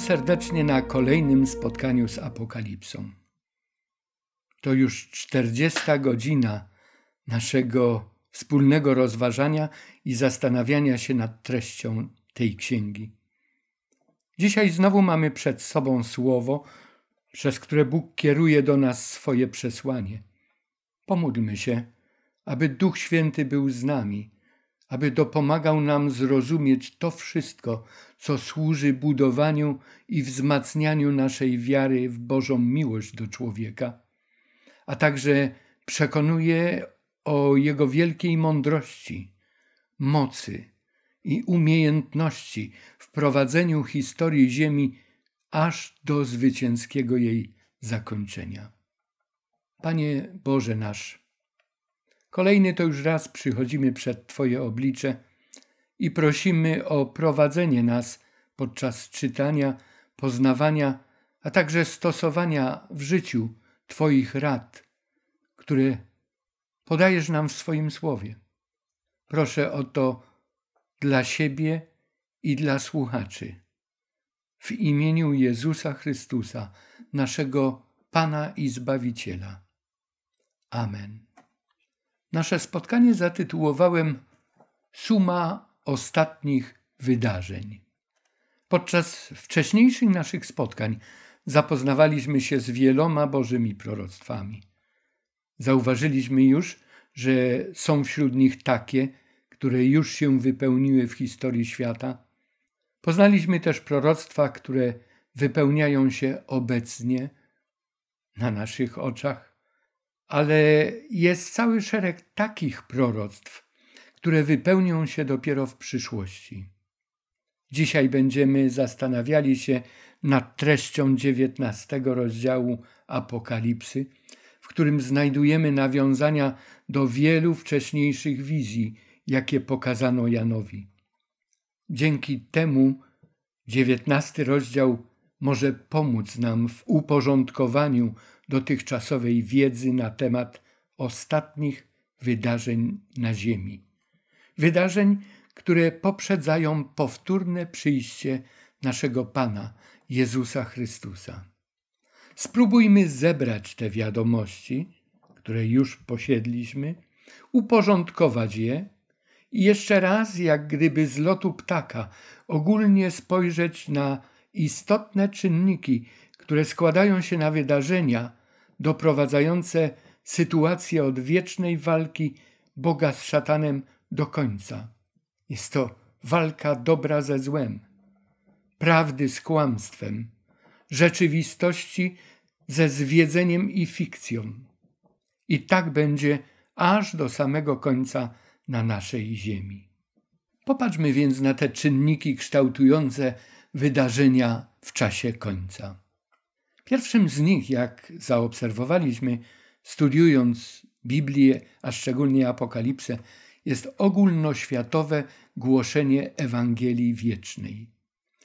serdecznie na kolejnym spotkaniu z Apokalipsą. To już czterdziesta godzina naszego wspólnego rozważania i zastanawiania się nad treścią tej księgi. Dzisiaj znowu mamy przed sobą słowo, przez które Bóg kieruje do nas swoje przesłanie. Pomódlmy się, aby Duch Święty był z nami, aby dopomagał nam zrozumieć to wszystko, co służy budowaniu i wzmacnianiu naszej wiary w Bożą miłość do człowieka, a także przekonuje o Jego wielkiej mądrości, mocy i umiejętności w prowadzeniu historii Ziemi aż do zwycięskiego jej zakończenia. Panie Boże nasz, kolejny to już raz przychodzimy przed Twoje oblicze i prosimy o prowadzenie nas podczas czytania, poznawania, a także stosowania w życiu Twoich rad, które podajesz nam w swoim słowie. Proszę o to dla siebie i dla słuchaczy. W imieniu Jezusa Chrystusa, naszego Pana i Zbawiciela. Amen. Nasze spotkanie zatytułowałem Suma ostatnich wydarzeń. Podczas wcześniejszych naszych spotkań zapoznawaliśmy się z wieloma Bożymi proroctwami. Zauważyliśmy już, że są wśród nich takie, które już się wypełniły w historii świata. Poznaliśmy też proroctwa, które wypełniają się obecnie na naszych oczach, ale jest cały szereg takich proroctw, które wypełnią się dopiero w przyszłości. Dzisiaj będziemy zastanawiali się nad treścią XIX rozdziału Apokalipsy, w którym znajdujemy nawiązania do wielu wcześniejszych wizji, jakie pokazano Janowi. Dzięki temu XIX rozdział może pomóc nam w uporządkowaniu dotychczasowej wiedzy na temat ostatnich wydarzeń na Ziemi wydarzeń, które poprzedzają powtórne przyjście naszego Pana Jezusa Chrystusa. Spróbujmy zebrać te wiadomości, które już posiedliśmy, uporządkować je i jeszcze raz, jak gdyby z lotu ptaka, ogólnie spojrzeć na istotne czynniki, które składają się na wydarzenia doprowadzające sytuację odwiecznej walki Boga z szatanem do końca. Jest to walka dobra ze złem, prawdy z kłamstwem, rzeczywistości ze zwiedzeniem i fikcją. I tak będzie aż do samego końca na naszej ziemi. Popatrzmy więc na te czynniki kształtujące wydarzenia w czasie końca. Pierwszym z nich, jak zaobserwowaliśmy, studiując Biblię, a szczególnie Apokalipsę, jest ogólnoświatowe głoszenie Ewangelii Wiecznej.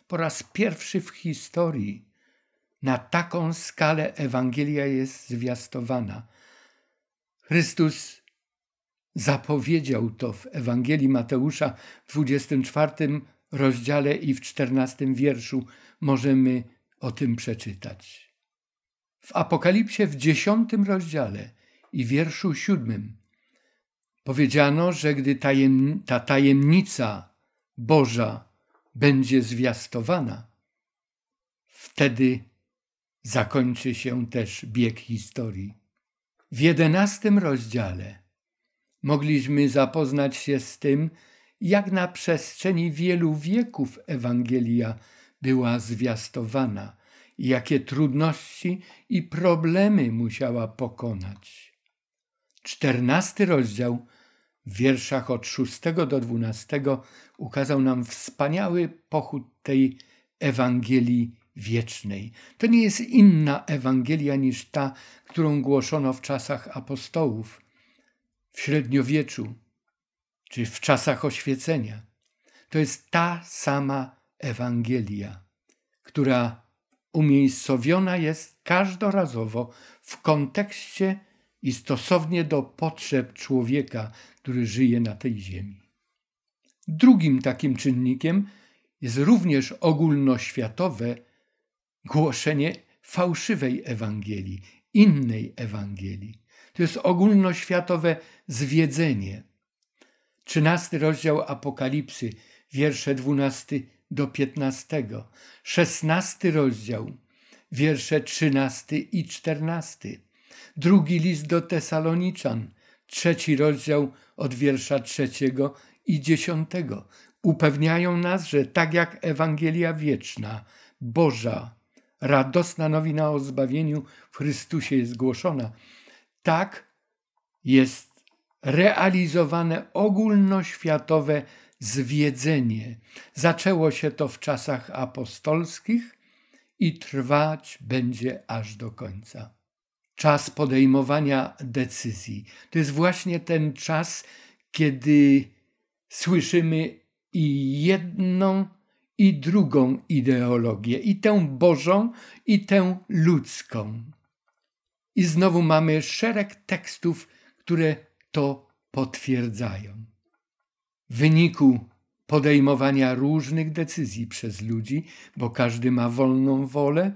Po raz pierwszy w historii na taką skalę Ewangelia jest zwiastowana. Chrystus zapowiedział to w Ewangelii Mateusza w 24 rozdziale i w 14 wierszu możemy o tym przeczytać. W Apokalipsie w 10 rozdziale i wierszu 7 Powiedziano, że gdy tajem, ta tajemnica Boża będzie zwiastowana, wtedy zakończy się też bieg historii. W jedenastym rozdziale mogliśmy zapoznać się z tym, jak na przestrzeni wielu wieków Ewangelia była zwiastowana, jakie trudności i problemy musiała pokonać. Czternasty rozdział w wierszach od 6 do 12 ukazał nam wspaniały pochód tej Ewangelii wiecznej. To nie jest inna Ewangelia niż ta, którą głoszono w czasach apostołów, w średniowieczu czy w czasach oświecenia. To jest ta sama Ewangelia, która umiejscowiona jest każdorazowo w kontekście i stosownie do potrzeb człowieka, który żyje na tej ziemi. Drugim takim czynnikiem jest również ogólnoświatowe głoszenie fałszywej Ewangelii, innej Ewangelii. To jest ogólnoświatowe zwiedzenie. 13 rozdział Apokalipsy, wiersze dwunasty do piętnastego. Szesnasty rozdział, wiersze trzynasty i czternasty drugi list do Tesaloniczan, trzeci rozdział od wiersza trzeciego i dziesiątego. Upewniają nas, że tak jak Ewangelia wieczna, Boża, radosna nowina o zbawieniu w Chrystusie jest głoszona, tak jest realizowane ogólnoświatowe zwiedzenie. Zaczęło się to w czasach apostolskich i trwać będzie aż do końca czas podejmowania decyzji. To jest właśnie ten czas, kiedy słyszymy i jedną, i drugą ideologię, i tę Bożą, i tę ludzką. I znowu mamy szereg tekstów, które to potwierdzają. W wyniku podejmowania różnych decyzji przez ludzi, bo każdy ma wolną wolę,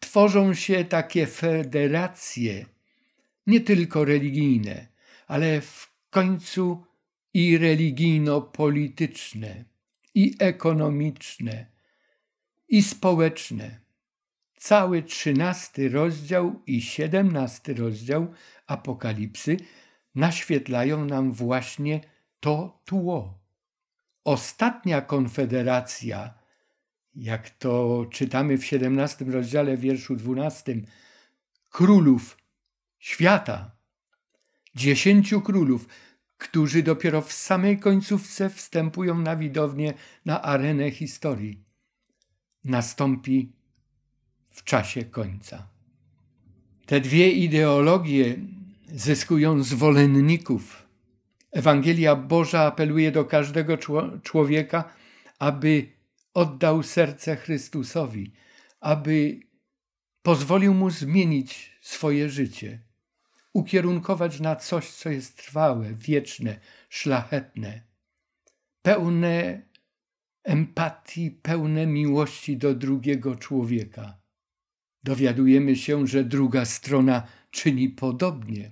tworzą się takie federacje, nie tylko religijne, ale w końcu i religijno-polityczne, i ekonomiczne, i społeczne. Cały trzynasty rozdział i siedemnasty rozdział Apokalipsy naświetlają nam właśnie to tło. Ostatnia konfederacja jak to czytamy w 17 rozdziale, wierszu 12, królów świata, dziesięciu królów, którzy dopiero w samej końcówce wstępują na widownię, na arenę historii. Nastąpi w czasie końca. Te dwie ideologie zyskują zwolenników. Ewangelia Boża apeluje do każdego człowieka, aby oddał serce Chrystusowi, aby pozwolił mu zmienić swoje życie, ukierunkować na coś, co jest trwałe, wieczne, szlachetne, pełne empatii, pełne miłości do drugiego człowieka. Dowiadujemy się, że druga strona czyni podobnie,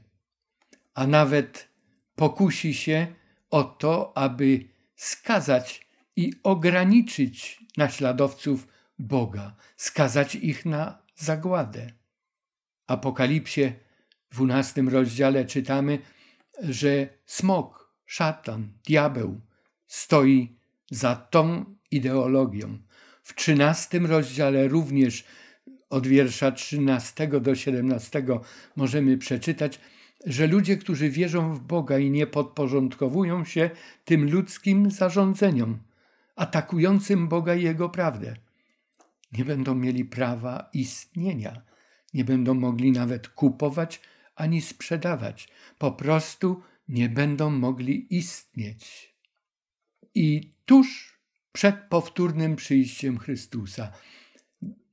a nawet pokusi się o to, aby skazać i ograniczyć naśladowców Boga, skazać ich na zagładę. Apokalipsie w dwunastym rozdziale czytamy, że smok, szatan, diabeł stoi za tą ideologią. W trzynastym rozdziale również od wiersza 13 do 17 możemy przeczytać, że ludzie, którzy wierzą w Boga i nie podporządkowują się tym ludzkim zarządzeniom, atakującym Boga i Jego prawdę. Nie będą mieli prawa istnienia, nie będą mogli nawet kupować ani sprzedawać, po prostu nie będą mogli istnieć. I tuż przed powtórnym przyjściem Chrystusa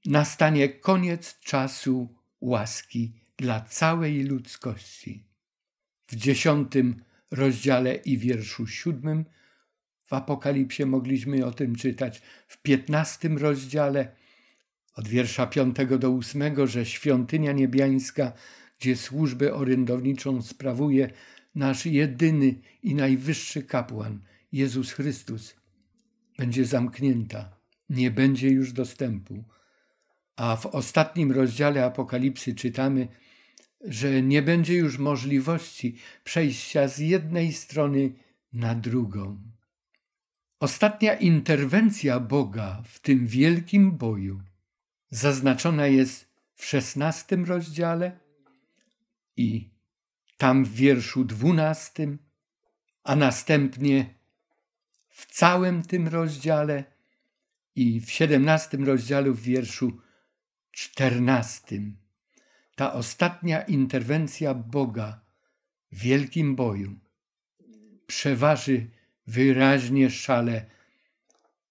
nastanie koniec czasu łaski dla całej ludzkości. W dziesiątym rozdziale i wierszu siódmym w Apokalipsie mogliśmy o tym czytać w 15 rozdziale od wiersza 5 do 8, że świątynia niebiańska, gdzie służbę orędowniczą sprawuje nasz jedyny i najwyższy kapłan, Jezus Chrystus, będzie zamknięta, nie będzie już dostępu. A w ostatnim rozdziale Apokalipsy czytamy, że nie będzie już możliwości przejścia z jednej strony na drugą. Ostatnia interwencja Boga w tym wielkim boju zaznaczona jest w szesnastym rozdziale i tam w wierszu dwunastym, a następnie w całym tym rozdziale i w siedemnastym rozdziale w wierszu czternastym. Ta ostatnia interwencja Boga w wielkim boju przeważy wyraźnie szale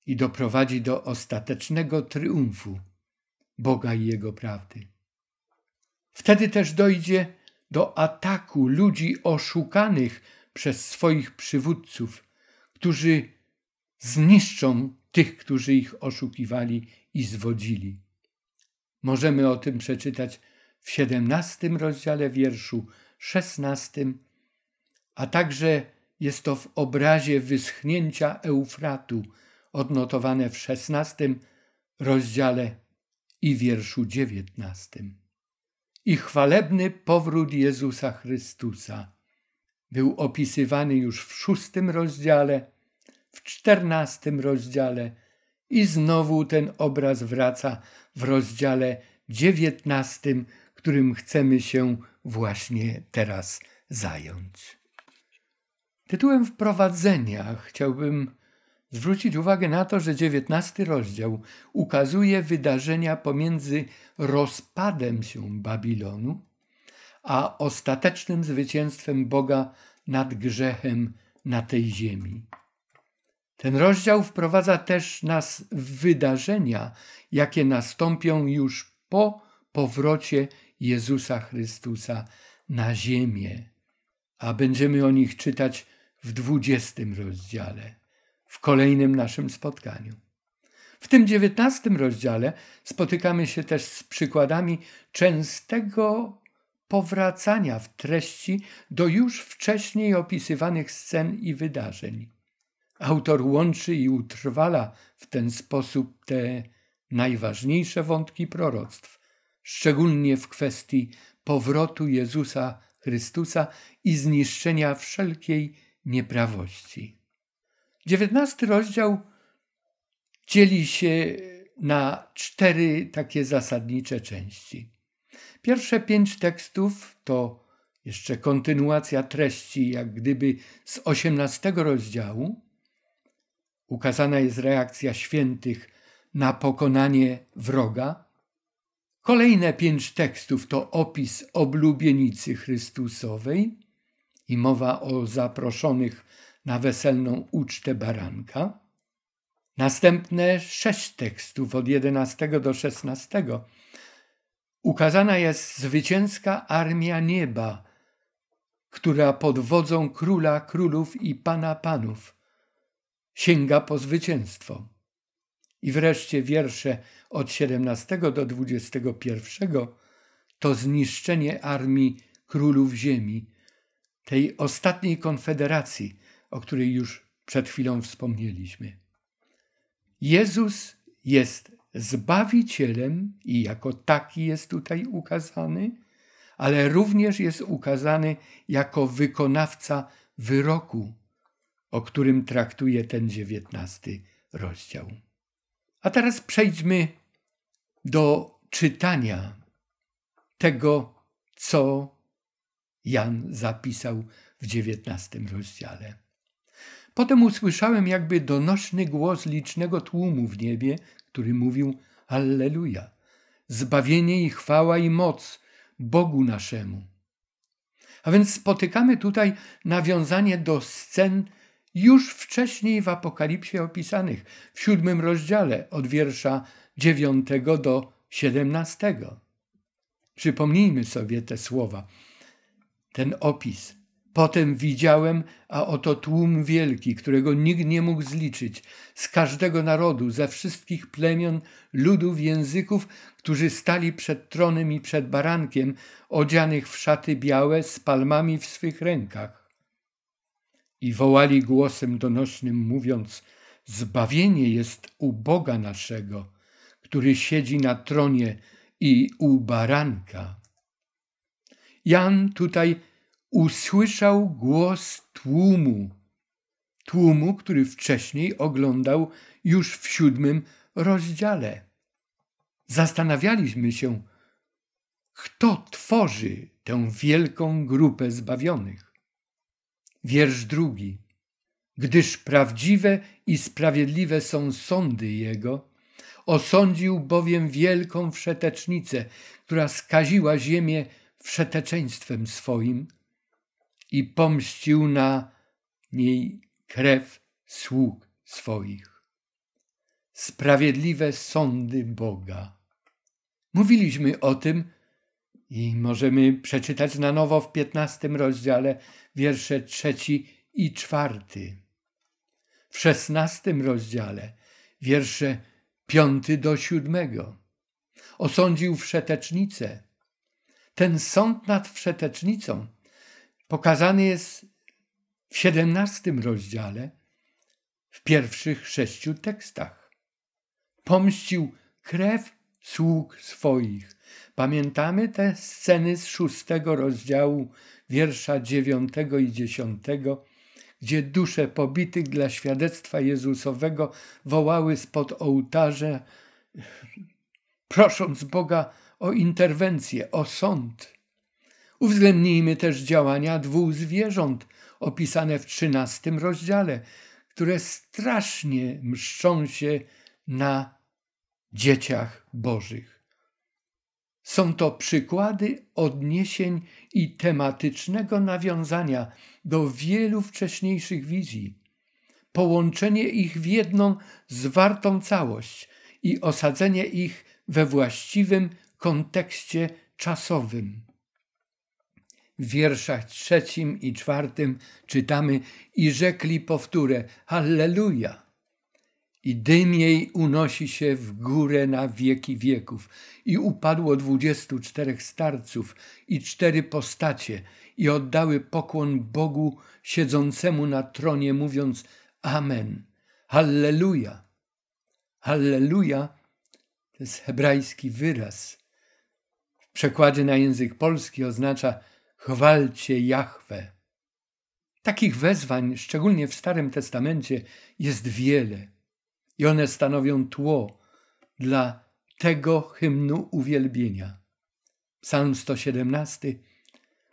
i doprowadzi do ostatecznego triumfu Boga i Jego prawdy. Wtedy też dojdzie do ataku ludzi oszukanych przez swoich przywódców, którzy zniszczą tych, którzy ich oszukiwali i zwodzili. Możemy o tym przeczytać w 17 rozdziale wierszu 16, a także jest to w obrazie wyschnięcia Eufratu, odnotowane w XVI rozdziale i wierszu dziewiętnastym. I chwalebny powrót Jezusa Chrystusa był opisywany już w szóstym rozdziale, w czternastym rozdziale i znowu ten obraz wraca w rozdziale dziewiętnastym, którym chcemy się właśnie teraz zająć. Tytułem wprowadzenia chciałbym zwrócić uwagę na to, że dziewiętnasty rozdział ukazuje wydarzenia pomiędzy rozpadem się Babilonu a ostatecznym zwycięstwem Boga nad grzechem na tej ziemi. Ten rozdział wprowadza też nas w wydarzenia, jakie nastąpią już po powrocie Jezusa Chrystusa na ziemię, a będziemy o nich czytać w dwudziestym rozdziale, w kolejnym naszym spotkaniu. W tym dziewiętnastym rozdziale spotykamy się też z przykładami częstego powracania w treści do już wcześniej opisywanych scen i wydarzeń. Autor łączy i utrwala w ten sposób te najważniejsze wątki proroctw, szczególnie w kwestii powrotu Jezusa Chrystusa i zniszczenia wszelkiej nieprawości. Dziewiętnasty rozdział dzieli się na cztery takie zasadnicze części. Pierwsze pięć tekstów to jeszcze kontynuacja treści, jak gdyby z osiemnastego rozdziału. Ukazana jest reakcja świętych na pokonanie wroga. Kolejne pięć tekstów to opis oblubienicy Chrystusowej, i mowa o zaproszonych na weselną ucztę baranka. Następne sześć tekstów od 11 do 16 ukazana jest zwycięska armia nieba, która pod wodzą króla królów i pana panów sięga po zwycięstwo. I wreszcie wiersze od 17 do 21 to zniszczenie armii królów ziemi, tej ostatniej konfederacji, o której już przed chwilą wspomnieliśmy. Jezus jest Zbawicielem i jako taki jest tutaj ukazany, ale również jest ukazany jako wykonawca wyroku, o którym traktuje ten dziewiętnasty rozdział. A teraz przejdźmy do czytania tego, co Jan zapisał w dziewiętnastym rozdziale. Potem usłyszałem jakby donośny głos licznego tłumu w niebie, który mówił Alleluja, zbawienie i chwała i moc Bogu naszemu. A więc spotykamy tutaj nawiązanie do scen już wcześniej w Apokalipsie opisanych, w siódmym rozdziale od wiersza dziewiątego do siedemnastego. Przypomnijmy sobie te słowa ten opis. Potem widziałem, a oto tłum wielki, którego nikt nie mógł zliczyć, z każdego narodu, ze wszystkich plemion, ludów, języków, którzy stali przed tronem i przed barankiem, odzianych w szaty białe, z palmami w swych rękach. I wołali głosem donośnym, mówiąc: Zbawienie jest u Boga naszego, który siedzi na tronie i u baranka. Jan tutaj usłyszał głos tłumu. Tłumu, który wcześniej oglądał już w siódmym rozdziale. Zastanawialiśmy się, kto tworzy tę wielką grupę zbawionych. Wiersz drugi. Gdyż prawdziwe i sprawiedliwe są sądy Jego, osądził bowiem wielką wszetecznicę, która skaziła ziemię wszeteczeństwem swoim i pomścił na niej krew sług swoich. Sprawiedliwe sądy Boga. Mówiliśmy o tym i możemy przeczytać na nowo w piętnastym rozdziale wiersze trzeci i czwarty. W szesnastym rozdziale wiersze piąty do siódmego. Osądził wszetecznicę ten sąd nad wszetecznicą pokazany jest w XVII rozdziale, w pierwszych sześciu tekstach. Pomścił krew sług swoich. Pamiętamy te sceny z szóstego rozdziału, wiersza dziewiątego i dziesiątego, gdzie dusze pobitych dla świadectwa Jezusowego wołały spod ołtarza, prosząc Boga o interwencję, o sąd. Uwzględnijmy też działania dwóch zwierząt opisane w trzynastym rozdziale, które strasznie mszczą się na dzieciach Bożych. Są to przykłady odniesień i tematycznego nawiązania do wielu wcześniejszych wizji. Połączenie ich w jedną zwartą całość i osadzenie ich we właściwym kontekście czasowym. W wierszach trzecim i czwartym czytamy i rzekli powtórę Halleluja! I dym jej unosi się w górę na wieki wieków. I upadło dwudziestu czterech starców i cztery postacie i oddały pokłon Bogu siedzącemu na tronie, mówiąc Amen. Halleluja! Halleluja to jest hebrajski wyraz – przekładzie na język polski oznacza chwalcie Jahwe. Takich wezwań, szczególnie w Starym Testamencie, jest wiele i one stanowią tło dla tego hymnu uwielbienia. Psalm 117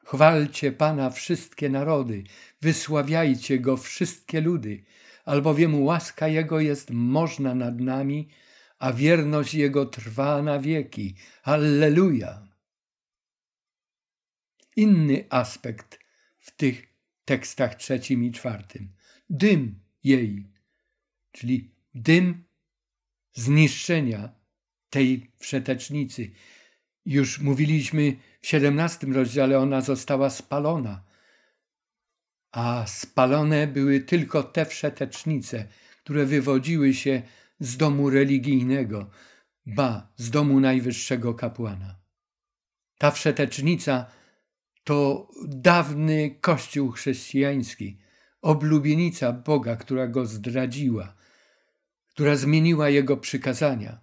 Chwalcie Pana wszystkie narody, wysławiajcie Go wszystkie ludy, albowiem łaska Jego jest można nad nami, a wierność Jego trwa na wieki. Alleluja! inny aspekt w tych tekstach trzecim i czwartym. Dym jej, czyli dym zniszczenia tej przetecznicy. Już mówiliśmy w XVII rozdziale, ona została spalona, a spalone były tylko te przetecznice, które wywodziły się z domu religijnego, ba, z domu najwyższego kapłana. Ta przetecznica to dawny Kościół chrześcijański, oblubienica Boga, która go zdradziła, która zmieniła jego przykazania,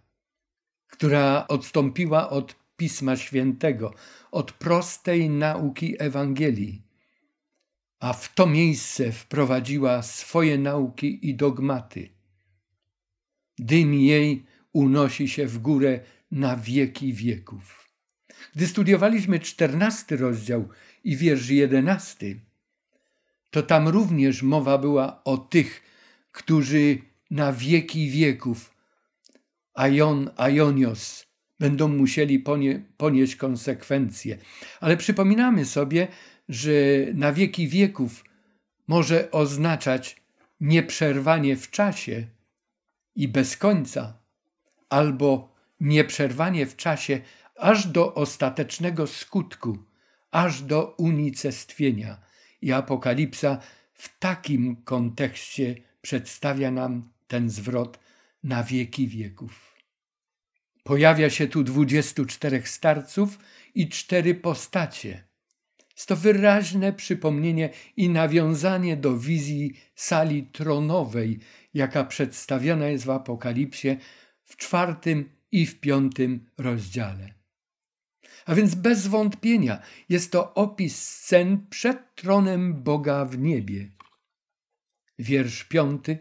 która odstąpiła od Pisma Świętego, od prostej nauki Ewangelii, a w to miejsce wprowadziła swoje nauki i dogmaty. Dym jej unosi się w górę na wieki wieków. Gdy studiowaliśmy czternasty rozdział i wiersz jedenasty, to tam również mowa była o tych, którzy na wieki wieków, Aion, Aionios, będą musieli ponie, ponieść konsekwencje. Ale przypominamy sobie, że na wieki wieków może oznaczać nieprzerwanie w czasie i bez końca, albo nieprzerwanie w czasie, aż do ostatecznego skutku, aż do unicestwienia. I Apokalipsa w takim kontekście przedstawia nam ten zwrot na wieki wieków. Pojawia się tu 24 starców i cztery postacie. Jest to wyraźne przypomnienie i nawiązanie do wizji sali tronowej, jaka przedstawiona jest w Apokalipsie w czwartym i w piątym rozdziale. A więc bez wątpienia jest to opis scen przed tronem Boga w niebie. Wiersz piąty.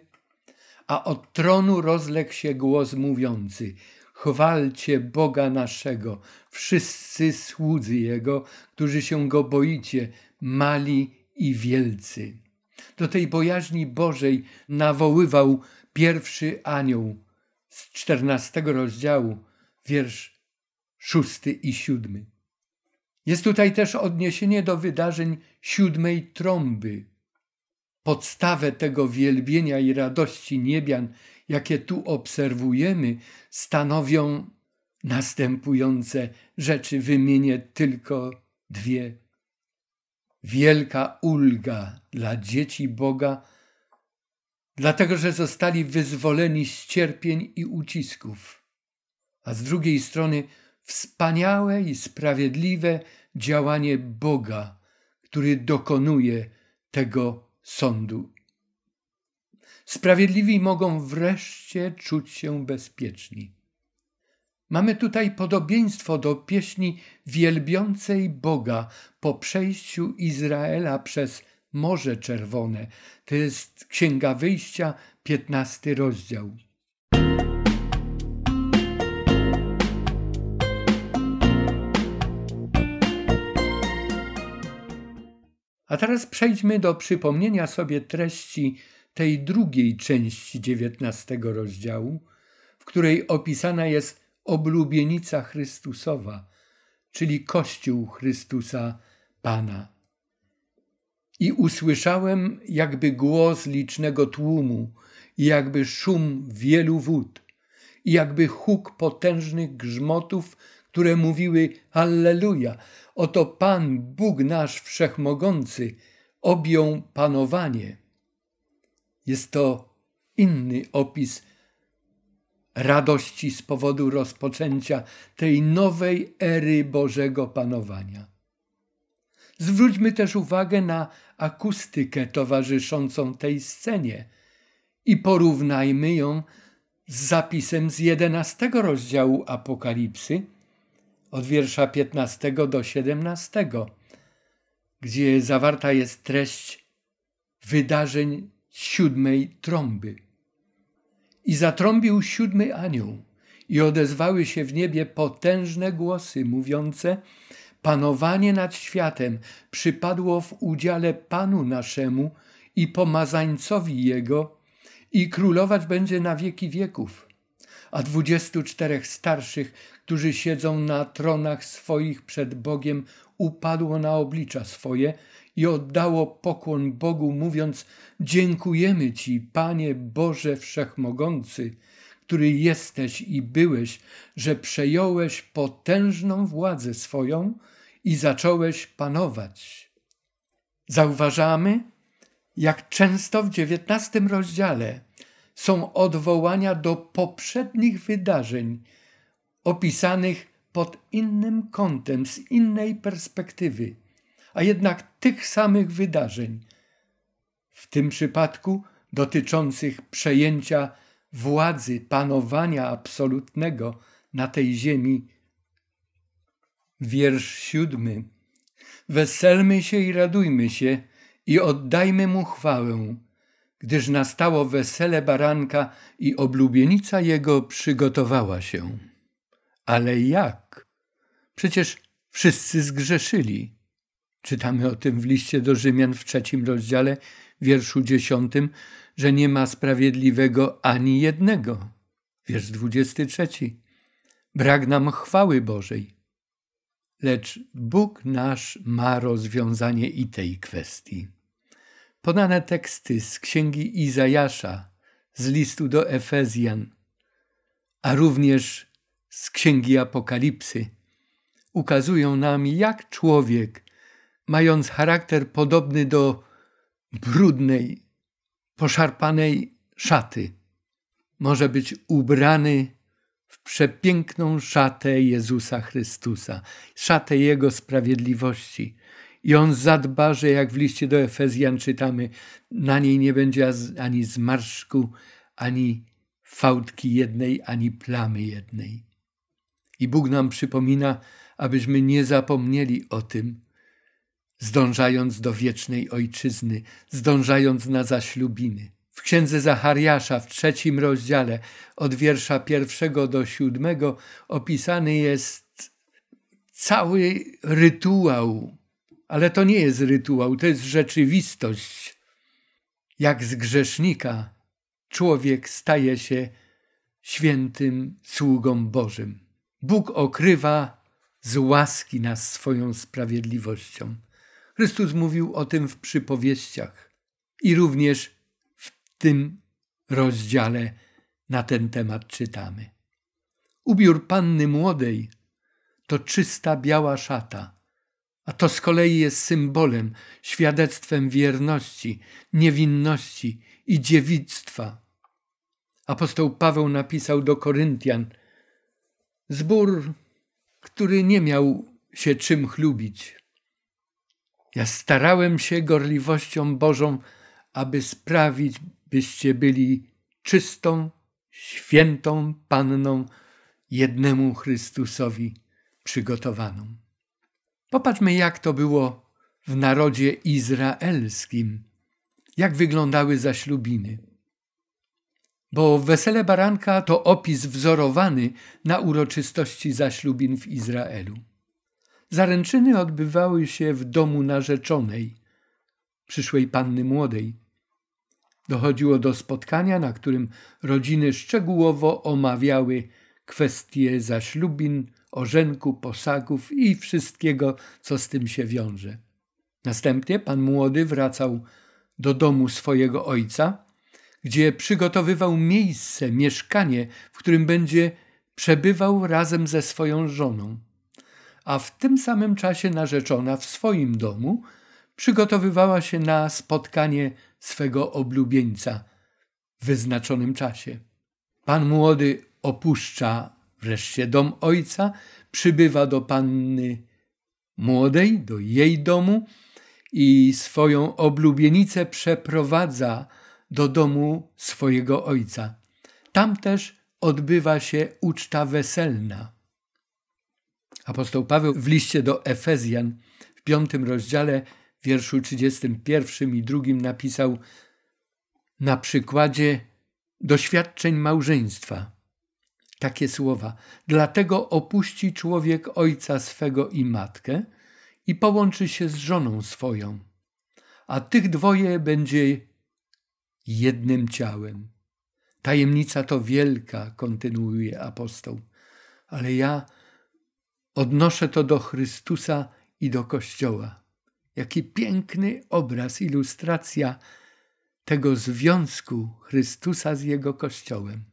A od tronu rozległ się głos mówiący: Chwalcie Boga naszego, wszyscy słudzy Jego, którzy się Go boicie, mali i wielcy. Do tej bojaźni Bożej nawoływał pierwszy anioł z czternastego rozdziału, wiersz szósty i siódmy. Jest tutaj też odniesienie do wydarzeń siódmej trąby. Podstawę tego wielbienia i radości niebian, jakie tu obserwujemy, stanowią następujące rzeczy. Wymienię tylko dwie. Wielka ulga dla dzieci Boga, dlatego że zostali wyzwoleni z cierpień i ucisków, a z drugiej strony wspaniałe i sprawiedliwe działanie Boga, który dokonuje tego sądu. Sprawiedliwi mogą wreszcie czuć się bezpieczni. Mamy tutaj podobieństwo do pieśni wielbiącej Boga po przejściu Izraela przez Morze Czerwone. To jest Księga Wyjścia, 15 rozdział. A teraz przejdźmy do przypomnienia sobie treści tej drugiej części XIX rozdziału, w której opisana jest oblubienica Chrystusowa, czyli Kościół Chrystusa Pana. I usłyszałem jakby głos licznego tłumu, i jakby szum wielu wód, i jakby huk potężnych grzmotów które mówiły Halleluja. Oto Pan Bóg nasz Wszechmogący objął panowanie. Jest to inny opis radości z powodu rozpoczęcia tej nowej ery Bożego Panowania. Zwróćmy też uwagę na akustykę towarzyszącą tej scenie i porównajmy ją z zapisem z 11 rozdziału Apokalipsy, od wiersza 15 do 17, gdzie zawarta jest treść wydarzeń siódmej trąby. I zatrąbił siódmy anioł, i odezwały się w niebie potężne głosy mówiące: Panowanie nad światem przypadło w udziale Panu naszemu i pomazańcowi Jego, i królować będzie na wieki wieków. A dwudziestu czterech starszych którzy siedzą na tronach swoich przed Bogiem, upadło na oblicza swoje i oddało pokłon Bogu, mówiąc: Dziękujemy Ci, Panie Boże Wszechmogący, który jesteś i byłeś, że przejąłeś potężną władzę swoją i zacząłeś panować. Zauważamy, jak często w XIX rozdziale są odwołania do poprzednich wydarzeń opisanych pod innym kątem, z innej perspektywy, a jednak tych samych wydarzeń, w tym przypadku dotyczących przejęcia władzy, panowania absolutnego na tej ziemi. Wiersz siódmy. Weselmy się i radujmy się i oddajmy mu chwałę, gdyż nastało wesele baranka i oblubienica jego przygotowała się. Ale jak? Przecież wszyscy zgrzeszyli. Czytamy o tym w liście do Rzymian w trzecim rozdziale, wierszu dziesiątym, że nie ma sprawiedliwego ani jednego. Wiersz dwudziesty trzeci. Brak nam chwały Bożej. Lecz Bóg nasz ma rozwiązanie i tej kwestii. Podane teksty z księgi Izajasza, z listu do Efezjan, a również z Księgi Apokalipsy. Ukazują nam, jak człowiek, mając charakter podobny do brudnej, poszarpanej szaty, może być ubrany w przepiękną szatę Jezusa Chrystusa, szatę Jego sprawiedliwości. I On zadba, że jak w liście do Efezjan czytamy, na niej nie będzie ani zmarszku, ani fałdki jednej, ani plamy jednej. I Bóg nam przypomina, abyśmy nie zapomnieli o tym, zdążając do wiecznej ojczyzny, zdążając na zaślubiny. W księdze Zachariasza w trzecim rozdziale od wiersza pierwszego do siódmego opisany jest cały rytuał, ale to nie jest rytuał, to jest rzeczywistość. Jak z grzesznika człowiek staje się świętym sługą Bożym. Bóg okrywa z łaski nas swoją sprawiedliwością. Chrystus mówił o tym w przypowieściach i również w tym rozdziale na ten temat czytamy. Ubiór panny młodej to czysta biała szata, a to z kolei jest symbolem, świadectwem wierności, niewinności i dziewictwa. Apostoł Paweł napisał do Koryntian – Zbór, który nie miał się czym chlubić. Ja starałem się gorliwością Bożą, aby sprawić, byście byli czystą, świętą panną jednemu Chrystusowi przygotowaną. Popatrzmy, jak to było w narodzie izraelskim, jak wyglądały zaślubiny bo wesele baranka to opis wzorowany na uroczystości zaślubin w Izraelu. Zaręczyny odbywały się w domu narzeczonej, przyszłej panny młodej. Dochodziło do spotkania, na którym rodziny szczegółowo omawiały kwestie zaślubin, orzenku, posagów i wszystkiego, co z tym się wiąże. Następnie pan młody wracał do domu swojego ojca, gdzie przygotowywał miejsce, mieszkanie, w którym będzie przebywał razem ze swoją żoną. A w tym samym czasie narzeczona w swoim domu przygotowywała się na spotkanie swego oblubieńca w wyznaczonym czasie. Pan młody opuszcza wreszcie dom ojca, przybywa do panny młodej, do jej domu i swoją oblubienicę przeprowadza do domu swojego ojca. Tam też odbywa się uczta weselna. Apostoł Paweł w liście do Efezjan w piątym rozdziale, wierszu 31 i 2 napisał na przykładzie doświadczeń małżeństwa takie słowa. Dlatego opuści człowiek ojca swego i matkę i połączy się z żoną swoją, a tych dwoje będzie jednym ciałem. Tajemnica to wielka, kontynuuje apostoł, ale ja odnoszę to do Chrystusa i do Kościoła. Jaki piękny obraz, ilustracja tego związku Chrystusa z Jego Kościołem,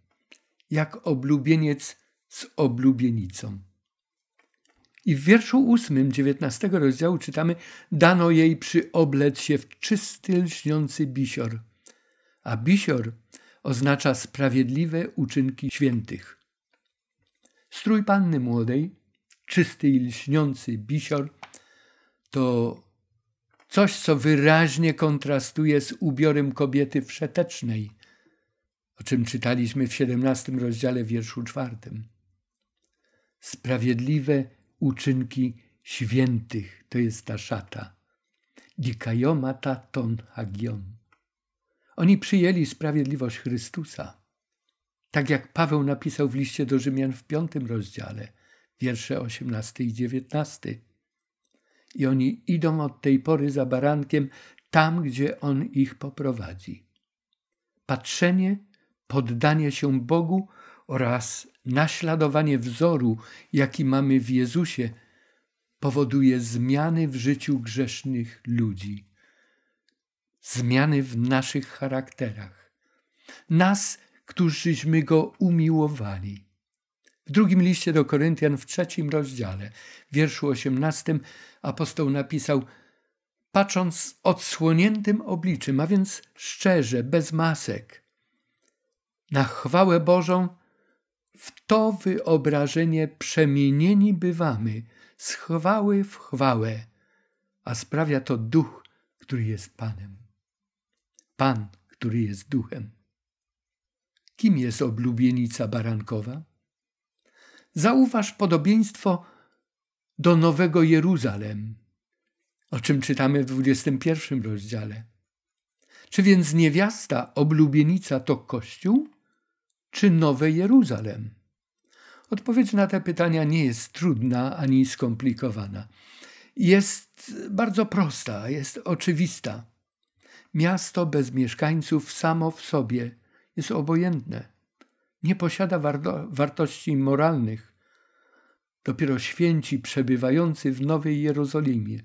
jak oblubieniec z oblubienicą. I w wierszu ósmym dziewiętnastego rozdziału czytamy: Dano jej przyoblec się w czysty lśniący bisior – a bisior oznacza sprawiedliwe uczynki świętych. Strój panny młodej, czysty i lśniący bisior, to coś, co wyraźnie kontrastuje z ubiorem kobiety wszetecznej, o czym czytaliśmy w XVII rozdziale wierszu czwartym. Sprawiedliwe uczynki świętych to jest ta szata. Dikajoma ta ton hagion. Oni przyjęli sprawiedliwość Chrystusa. Tak jak Paweł napisał w liście do Rzymian w piątym rozdziale, wiersze 18 i 19. I oni idą od tej pory za barankiem tam, gdzie on ich poprowadzi. Patrzenie, poddanie się Bogu oraz naśladowanie wzoru, jaki mamy w Jezusie, powoduje zmiany w życiu grzesznych ludzi zmiany w naszych charakterach. Nas, którzyśmy go umiłowali. W drugim liście do Koryntian, w trzecim rozdziale, w wierszu osiemnastym, apostoł napisał: Patrząc z odsłoniętym obliczym, a więc szczerze, bez masek, na chwałę Bożą, w to wyobrażenie przemienieni bywamy, z chwały w chwałę, a sprawia to duch, który jest Panem. Pan, który jest duchem. Kim jest oblubienica barankowa? Zauważ podobieństwo do Nowego Jeruzalem, o czym czytamy w 21 rozdziale. Czy więc niewiasta, oblubienica to Kościół, czy Nowe Jeruzalem? Odpowiedź na te pytania nie jest trudna ani skomplikowana. Jest bardzo prosta, jest oczywista. Miasto bez mieszkańców samo w sobie jest obojętne. Nie posiada wartości moralnych. Dopiero święci przebywający w Nowej Jerozolimie,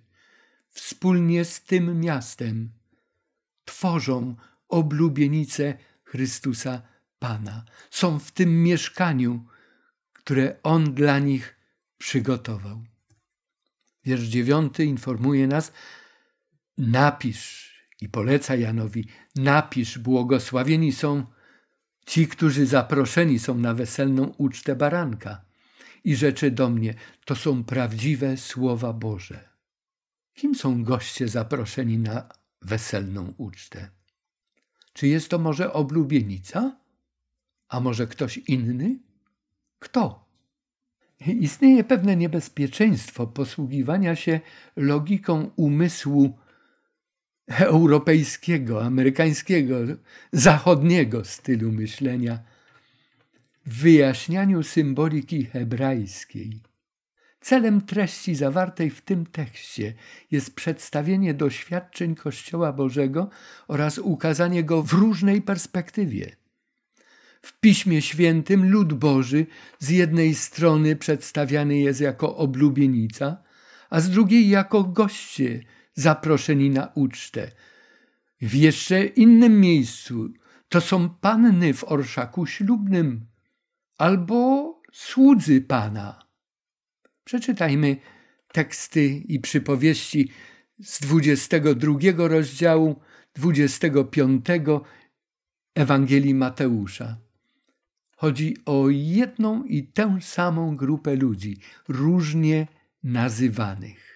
wspólnie z tym miastem, tworzą oblubienicę Chrystusa Pana. Są w tym mieszkaniu, które On dla nich przygotował. Wiersz dziewiąty informuje nas: Napisz i poleca Janowi: Napisz, błogosławieni są ci, którzy zaproszeni są na weselną ucztę baranka. I rzeczy do mnie, to są prawdziwe słowa Boże. Kim są goście zaproszeni na weselną ucztę? Czy jest to może oblubienica? A może ktoś inny? Kto? Istnieje pewne niebezpieczeństwo posługiwania się logiką umysłu europejskiego, amerykańskiego, zachodniego stylu myślenia w wyjaśnianiu symboliki hebrajskiej. Celem treści zawartej w tym tekście jest przedstawienie doświadczeń Kościoła Bożego oraz ukazanie go w różnej perspektywie. W Piśmie Świętym lud Boży z jednej strony przedstawiany jest jako oblubienica, a z drugiej jako goście, zaproszeni na ucztę. W jeszcze innym miejscu to są panny w orszaku ślubnym albo słudzy Pana. Przeczytajmy teksty i przypowieści z 22 rozdziału 25 Ewangelii Mateusza. Chodzi o jedną i tę samą grupę ludzi, różnie nazywanych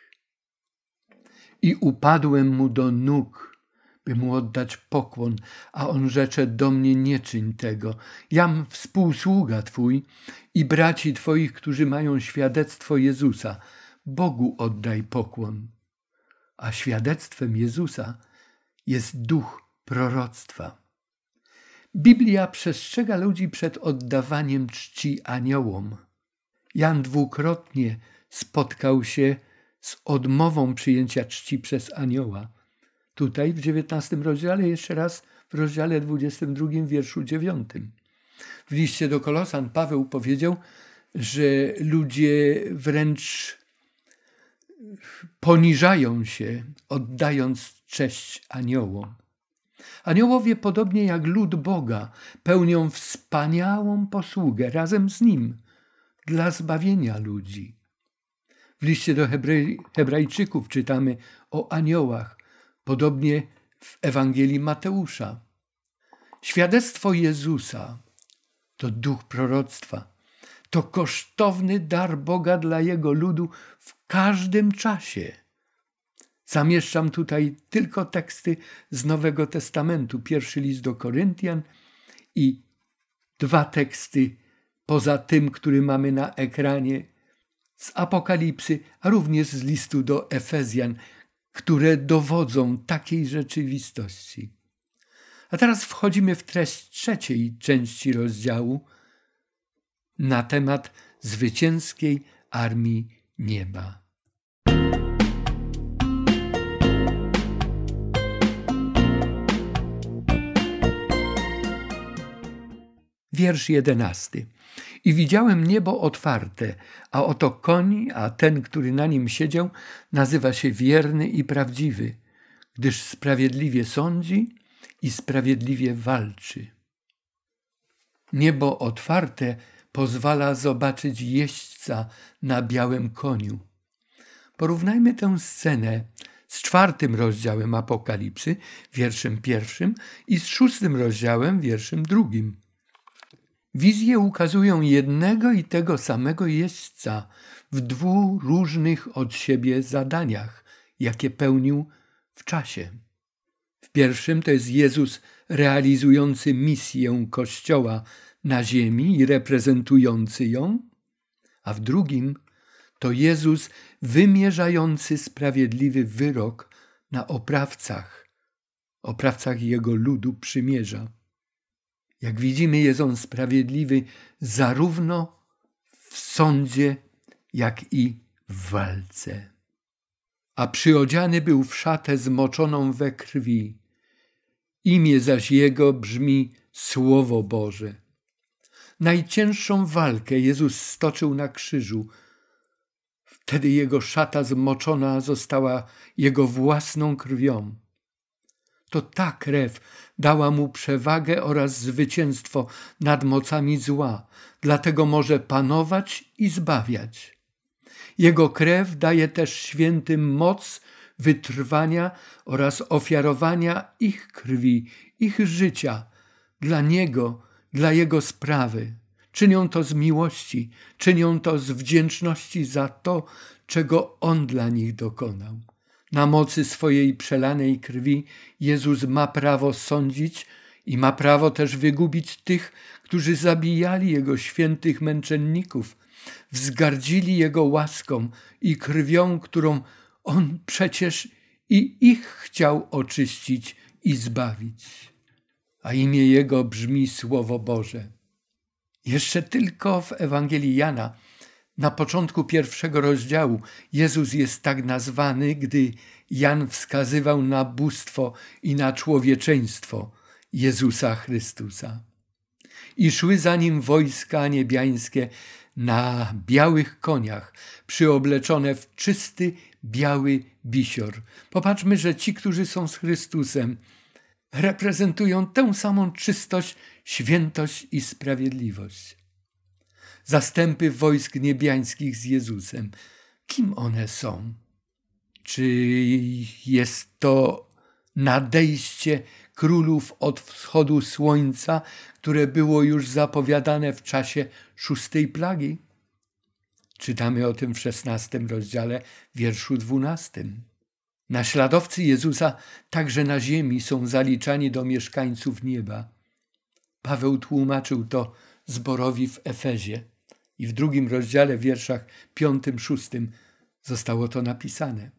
i upadłem mu do nóg, by mu oddać pokłon, a on rzecze do mnie nie czyń tego. Jam współsługa Twój i braci Twoich, którzy mają świadectwo Jezusa. Bogu oddaj pokłon. A świadectwem Jezusa jest duch proroctwa. Biblia przestrzega ludzi przed oddawaniem czci aniołom. Jan dwukrotnie spotkał się z z odmową przyjęcia czci przez anioła. Tutaj w XIX rozdziale, jeszcze raz w rozdziale 22, wierszu 9. W liście do Kolosan Paweł powiedział, że ludzie wręcz poniżają się, oddając cześć aniołom. Aniołowie, podobnie jak lud Boga, pełnią wspaniałą posługę razem z Nim dla zbawienia ludzi. W liście do Hebrej, Hebrajczyków czytamy o aniołach, podobnie w Ewangelii Mateusza. Świadectwo Jezusa to duch proroctwa, to kosztowny dar Boga dla Jego ludu w każdym czasie. Zamieszczam tutaj tylko teksty z Nowego Testamentu, pierwszy list do Koryntian i dwa teksty poza tym, który mamy na ekranie z Apokalipsy, a również z listu do Efezjan, które dowodzą takiej rzeczywistości. A teraz wchodzimy w treść trzeciej części rozdziału na temat zwycięskiej armii nieba. Wiersz jedenasty. I widziałem niebo otwarte, a oto koń, a ten, który na nim siedział, nazywa się wierny i prawdziwy, gdyż sprawiedliwie sądzi i sprawiedliwie walczy. Niebo otwarte pozwala zobaczyć jeźdźca na białym koniu. Porównajmy tę scenę z czwartym rozdziałem Apokalipsy, wierszem pierwszym, i z szóstym rozdziałem, wierszem drugim. Wizje ukazują jednego i tego samego jeźdźca w dwóch różnych od siebie zadaniach, jakie pełnił w czasie. W pierwszym to jest Jezus realizujący misję Kościoła na ziemi i reprezentujący ją, a w drugim to Jezus wymierzający sprawiedliwy wyrok na oprawcach, oprawcach Jego ludu przymierza. Jak widzimy, jest on sprawiedliwy zarówno w sądzie, jak i w walce. A przyodziany był w szatę zmoczoną we krwi. Imię zaś jego brzmi Słowo Boże. Najcięższą walkę Jezus stoczył na krzyżu. Wtedy jego szata zmoczona została jego własną krwią. To ta krew dała mu przewagę oraz zwycięstwo nad mocami zła, dlatego może panować i zbawiać. Jego krew daje też świętym moc wytrwania oraz ofiarowania ich krwi, ich życia dla Niego, dla Jego sprawy. Czynią to z miłości, czynią to z wdzięczności za to, czego On dla nich dokonał. Na mocy swojej przelanej krwi Jezus ma prawo sądzić i ma prawo też wygubić tych, którzy zabijali Jego świętych męczenników, wzgardzili Jego łaską i krwią, którą On przecież i ich chciał oczyścić i zbawić. A imię Jego brzmi Słowo Boże. Jeszcze tylko w Ewangelii Jana na początku pierwszego rozdziału Jezus jest tak nazwany, gdy Jan wskazywał na bóstwo i na człowieczeństwo Jezusa Chrystusa. I szły za nim wojska niebiańskie na białych koniach, przyobleczone w czysty, biały bisior. Popatrzmy, że ci, którzy są z Chrystusem, reprezentują tę samą czystość, świętość i sprawiedliwość zastępy wojsk niebiańskich z Jezusem. Kim one są? Czy jest to nadejście królów od wschodu słońca, które było już zapowiadane w czasie szóstej plagi? Czytamy o tym w szesnastym rozdziale, wierszu dwunastym. Naśladowcy Jezusa także na ziemi są zaliczani do mieszkańców nieba. Paweł tłumaczył to zborowi w Efezie i w drugim rozdziale, w wierszach piątym, szóstym zostało to napisane.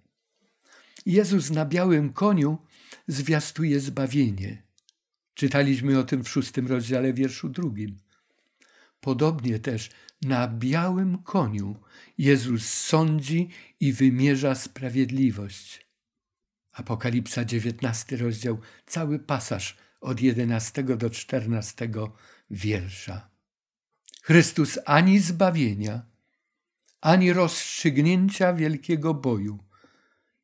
Jezus na białym koniu zwiastuje zbawienie. Czytaliśmy o tym w szóstym rozdziale, wierszu drugim. Podobnie też na białym koniu Jezus sądzi i wymierza sprawiedliwość. Apokalipsa 19 rozdział, cały pasaż od jedenastego do czternastego wiersza. Chrystus ani zbawienia, ani rozstrzygnięcia wielkiego boju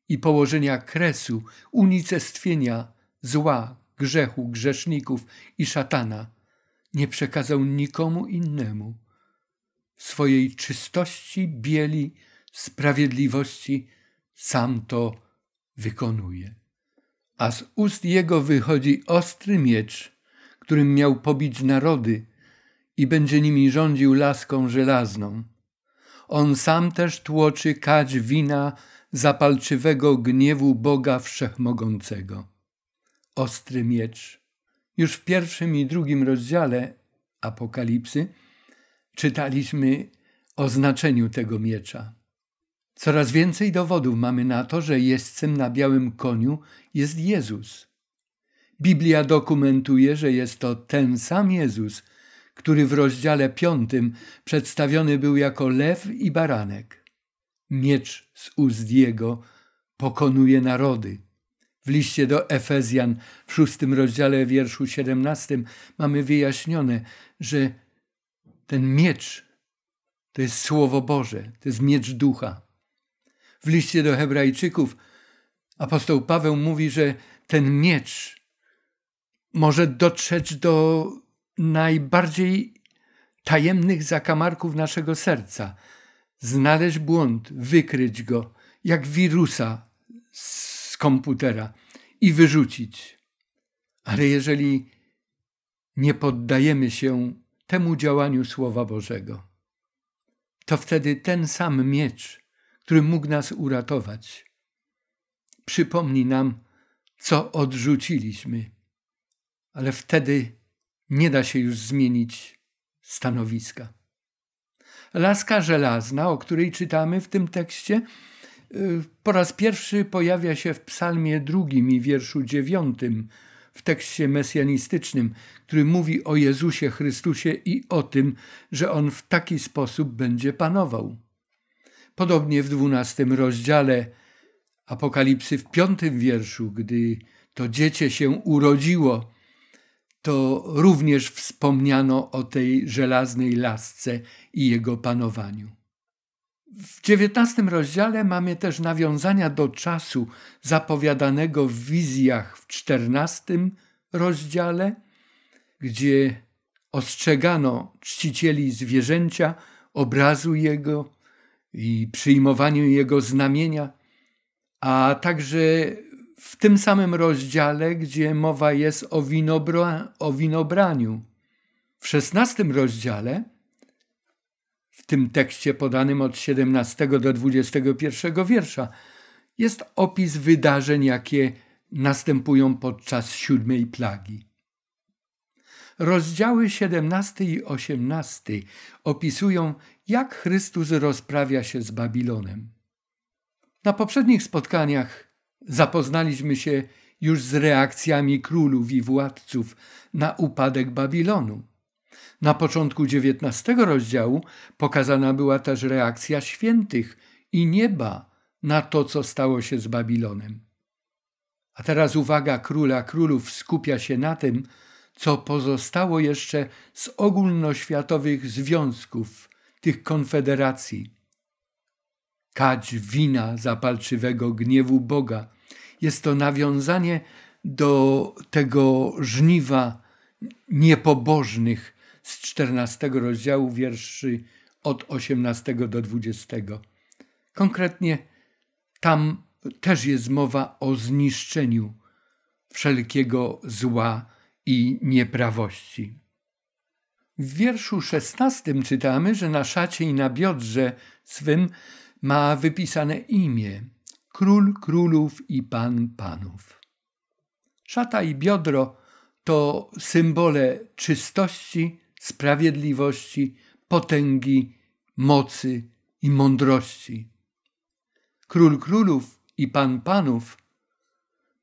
i położenia kresu, unicestwienia zła, grzechu, grzeszników i szatana nie przekazał nikomu innemu. W swojej czystości, bieli, sprawiedliwości sam to wykonuje. A z ust jego wychodzi ostry miecz, którym miał pobić narody, i będzie nimi rządził laską żelazną. On sam też tłoczy kać wina zapalczywego gniewu Boga Wszechmogącego. Ostry miecz. Już w pierwszym i drugim rozdziale Apokalipsy czytaliśmy o znaczeniu tego miecza. Coraz więcej dowodów mamy na to, że jeźdźcem na białym koniu jest Jezus. Biblia dokumentuje, że jest to ten sam Jezus, który w rozdziale piątym przedstawiony był jako lew i baranek. Miecz z ust jego pokonuje narody. W liście do Efezjan w szóstym rozdziale wierszu siedemnastym mamy wyjaśnione, że ten miecz to jest Słowo Boże, to jest miecz ducha. W liście do Hebrajczyków apostoł Paweł mówi, że ten miecz może dotrzeć do najbardziej tajemnych zakamarków naszego serca. Znaleźć błąd, wykryć go, jak wirusa z komputera i wyrzucić. Ale jeżeli nie poddajemy się temu działaniu Słowa Bożego, to wtedy ten sam miecz, który mógł nas uratować, przypomni nam, co odrzuciliśmy. Ale wtedy nie da się już zmienić stanowiska. Laska żelazna, o której czytamy w tym tekście, y, po raz pierwszy pojawia się w Psalmie drugim i wierszu dziewiątym, w tekście mesjanistycznym, który mówi o Jezusie Chrystusie i o tym, że on w taki sposób będzie panował. Podobnie w dwunastym rozdziale Apokalipsy w piątym wierszu, gdy to dziecię się urodziło, to również wspomniano o tej żelaznej lasce i jego panowaniu. W dziewiętnastym rozdziale mamy też nawiązania do czasu zapowiadanego w wizjach w czternastym rozdziale, gdzie ostrzegano czcicieli zwierzęcia, obrazu jego i przyjmowaniu jego znamienia, a także w tym samym rozdziale, gdzie mowa jest o, winobra, o winobraniu. W szesnastym rozdziale, w tym tekście podanym od 17 do 21 wiersza, jest opis wydarzeń, jakie następują podczas siódmej plagi. Rozdziały 17 i 18 opisują, jak Chrystus rozprawia się z Babilonem. Na poprzednich spotkaniach Zapoznaliśmy się już z reakcjami królów i władców na upadek Babilonu. Na początku XIX rozdziału pokazana była też reakcja świętych i nieba na to, co stało się z Babilonem. A teraz uwaga króla królów skupia się na tym, co pozostało jeszcze z ogólnoświatowych związków, tych konfederacji kać wina zapalczywego gniewu Boga. Jest to nawiązanie do tego żniwa niepobożnych z 14 rozdziału wierszy od 18 do 20. Konkretnie tam też jest mowa o zniszczeniu wszelkiego zła i nieprawości. W wierszu 16 czytamy, że na szacie i na biodrze swym ma wypisane imię król królów i pan panów. Szata i biodro to symbole czystości, sprawiedliwości, potęgi, mocy i mądrości. Król królów i pan panów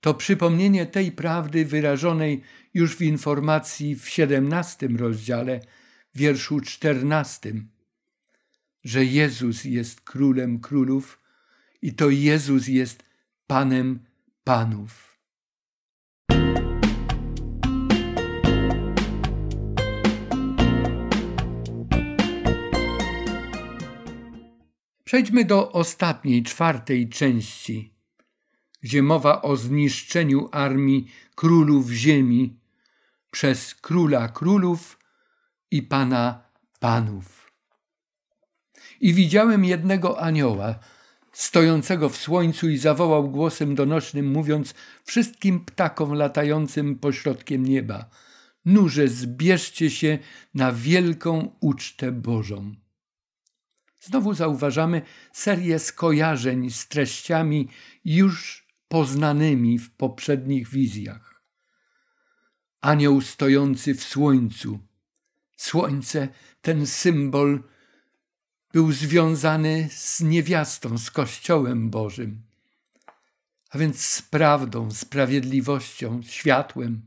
to przypomnienie tej prawdy wyrażonej już w informacji w XVII rozdziale, wierszu XIV że Jezus jest królem królów i to Jezus jest panem panów. Przejdźmy do ostatniej, czwartej części, gdzie mowa o zniszczeniu armii królów ziemi przez króla królów i pana panów. I widziałem jednego anioła, stojącego w słońcu, i zawołał głosem donośnym, mówiąc wszystkim ptakom latającym pośrodkiem nieba: Nurze, zbierzcie się na wielką ucztę Bożą. Znowu zauważamy serię skojarzeń z treściami już poznanymi w poprzednich wizjach. Anioł stojący w słońcu. Słońce, ten symbol był związany z niewiastą, z Kościołem Bożym, a więc z prawdą, sprawiedliwością, światłem.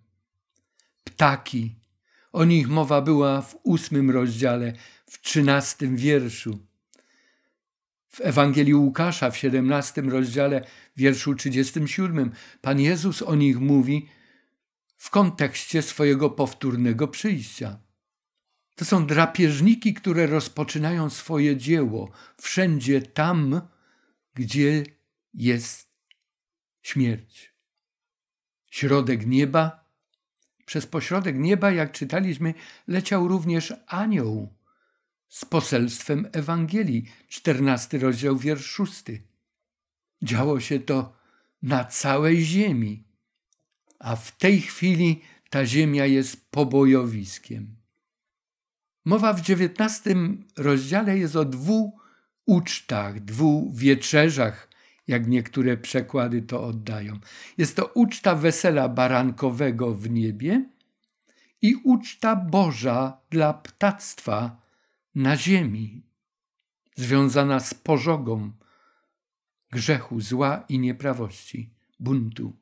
Ptaki, o nich mowa była w ósmym rozdziale, w trzynastym wierszu. W Ewangelii Łukasza w siedemnastym rozdziale, wierszu trzydziestym siódmym, Pan Jezus o nich mówi w kontekście swojego powtórnego przyjścia. To są drapieżniki, które rozpoczynają swoje dzieło wszędzie tam, gdzie jest śmierć. Środek nieba. Przez pośrodek nieba, jak czytaliśmy, leciał również anioł z poselstwem Ewangelii, 14 rozdział, wiersz 6. Działo się to na całej ziemi, a w tej chwili ta ziemia jest pobojowiskiem. Mowa w dziewiętnastym rozdziale jest o dwóch ucztach, dwóch wieczerzach, jak niektóre przekłady to oddają. Jest to uczta wesela barankowego w niebie i uczta Boża dla ptactwa na ziemi, związana z pożogą grzechu, zła i nieprawości, buntu.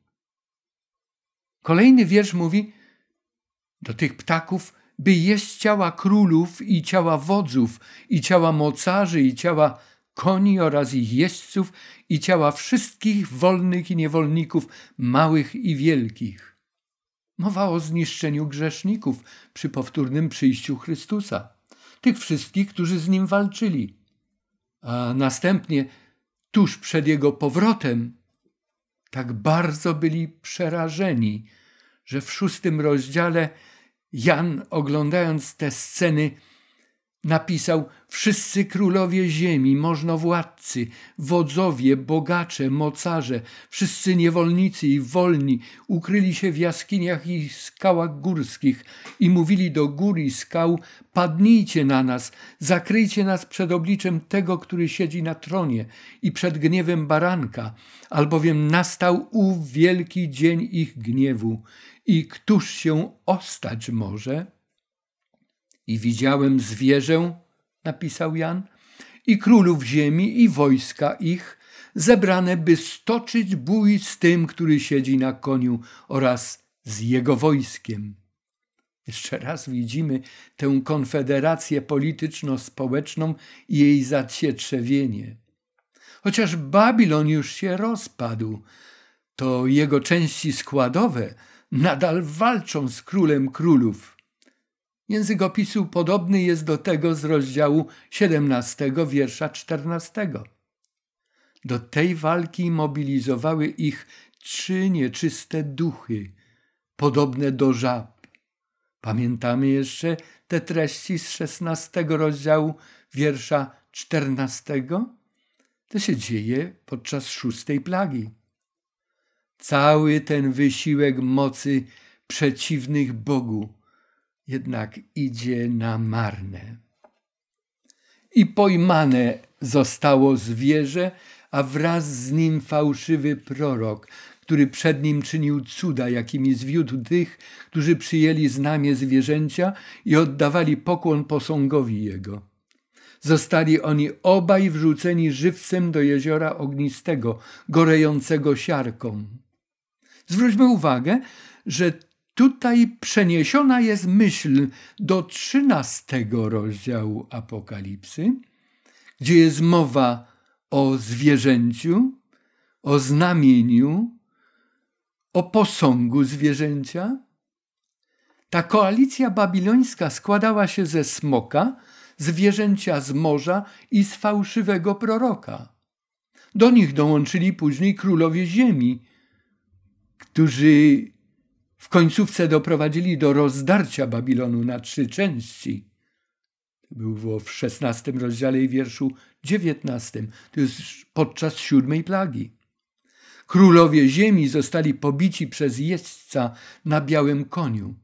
Kolejny wiersz mówi do tych ptaków by jeść ciała królów i ciała wodzów, i ciała mocarzy, i ciała koni oraz ich jeźdźców, i ciała wszystkich wolnych i niewolników, małych i wielkich. Mowa o zniszczeniu grzeszników przy powtórnym przyjściu Chrystusa, tych wszystkich, którzy z nim walczyli. A następnie, tuż przed jego powrotem, tak bardzo byli przerażeni, że w szóstym rozdziale Jan, oglądając te sceny, napisał: Wszyscy królowie ziemi, możnowładcy, wodzowie, bogacze, mocarze, wszyscy niewolnicy i wolni ukryli się w jaskiniach i skałach górskich i mówili do gór i skał: Padnijcie na nas, zakryjcie nas przed obliczem tego, który siedzi na tronie i przed gniewem baranka, albowiem nastał ów wielki dzień ich gniewu i któż się ostać może? I widziałem zwierzę, napisał Jan, i królów ziemi, i wojska ich, zebrane, by stoczyć bój z tym, który siedzi na koniu oraz z jego wojskiem. Jeszcze raz widzimy tę konfederację polityczno-społeczną i jej zacietrzewienie. Chociaż Babilon już się rozpadł, to jego części składowe – nadal walczą z królem królów. Język opisu podobny jest do tego z rozdziału 17, wiersza 14. Do tej walki mobilizowały ich trzy nieczyste duchy, podobne do żab. Pamiętamy jeszcze te treści z 16 rozdziału wiersza 14? To się dzieje podczas szóstej plagi cały ten wysiłek mocy przeciwnych Bogu jednak idzie na marne. I pojmane zostało zwierzę, a wraz z nim fałszywy prorok, który przed nim czynił cuda, jakimi zwiódł tych, którzy przyjęli znamie zwierzęcia i oddawali pokłon posągowi jego. Zostali oni obaj wrzuceni żywcem do jeziora ognistego, gorejącego siarką. Zwróćmy uwagę, że tutaj przeniesiona jest myśl do XIII rozdziału Apokalipsy, gdzie jest mowa o zwierzęciu, o znamieniu, o posągu zwierzęcia. Ta koalicja babilońska składała się ze smoka, zwierzęcia z morza i z fałszywego proroka. Do nich dołączyli później królowie ziemi, którzy w końcówce doprowadzili do rozdarcia Babilonu na trzy części. To było w szesnastym rozdziale i wierszu dziewiętnastym, to jest podczas siódmej plagi. Królowie ziemi zostali pobici przez jeźdźca na białym koniu.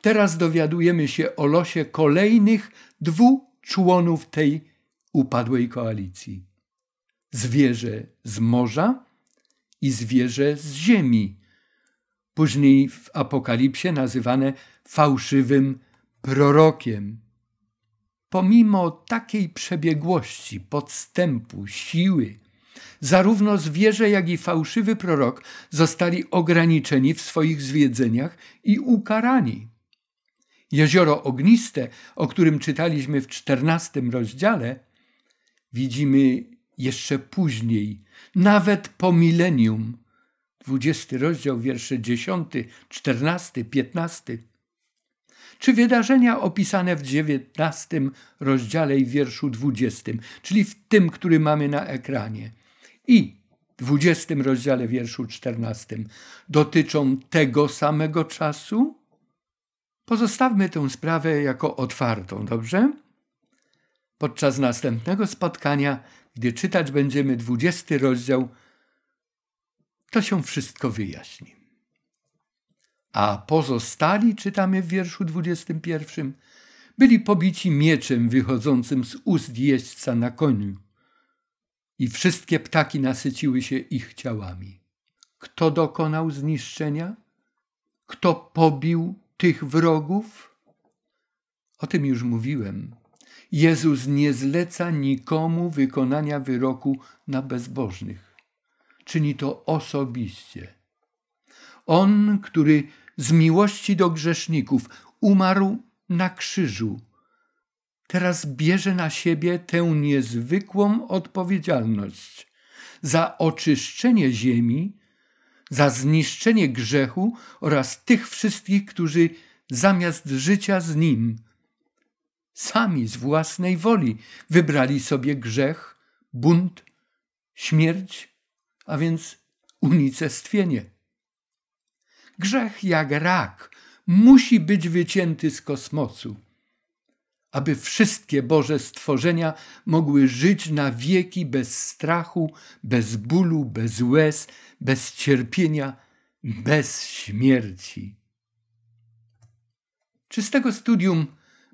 Teraz dowiadujemy się o losie kolejnych dwóch członów tej upadłej koalicji. Zwierzę z morza i zwierzę z ziemi, później w Apokalipsie nazywane fałszywym prorokiem. Pomimo takiej przebiegłości, podstępu, siły, zarówno zwierzę, jak i fałszywy prorok zostali ograniczeni w swoich zwiedzeniach i ukarani. Jezioro ogniste, o którym czytaliśmy w XIV rozdziale, widzimy jeszcze później nawet po milenium. 20 rozdział, wiersze 10, 14, 15. Czy wydarzenia opisane w 19 rozdziale i wierszu 20, czyli w tym, który mamy na ekranie, i 20 rozdziale wierszu 14 dotyczą tego samego czasu? Pozostawmy tę sprawę jako otwartą, dobrze? Podczas następnego spotkania gdy czytać będziemy dwudziesty rozdział, to się wszystko wyjaśni. A pozostali, czytamy w wierszu dwudziestym pierwszym, byli pobici mieczem wychodzącym z ust jeźdźca na koniu i wszystkie ptaki nasyciły się ich ciałami. Kto dokonał zniszczenia? Kto pobił tych wrogów? O tym już mówiłem Jezus nie zleca nikomu wykonania wyroku na bezbożnych. Czyni to osobiście. On, który z miłości do grzeszników umarł na krzyżu, teraz bierze na siebie tę niezwykłą odpowiedzialność za oczyszczenie ziemi, za zniszczenie grzechu oraz tych wszystkich, którzy zamiast życia z nim Sami z własnej woli wybrali sobie grzech, bunt, śmierć, a więc unicestwienie. Grzech jak rak musi być wycięty z kosmosu, aby wszystkie Boże stworzenia mogły żyć na wieki bez strachu, bez bólu, bez łez, bez cierpienia, bez śmierci. Czy z tego studium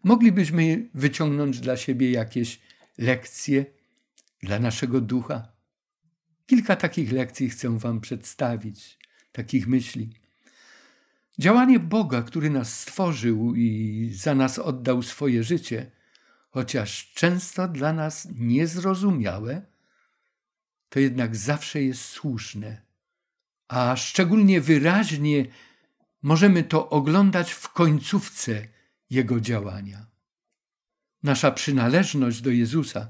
moglibyśmy wyciągnąć dla siebie jakieś lekcje dla naszego ducha. Kilka takich lekcji chcę Wam przedstawić, takich myśli. Działanie Boga, który nas stworzył i za nas oddał swoje życie, chociaż często dla nas niezrozumiałe, to jednak zawsze jest słuszne, a szczególnie wyraźnie możemy to oglądać w końcówce jego działania. Nasza przynależność do Jezusa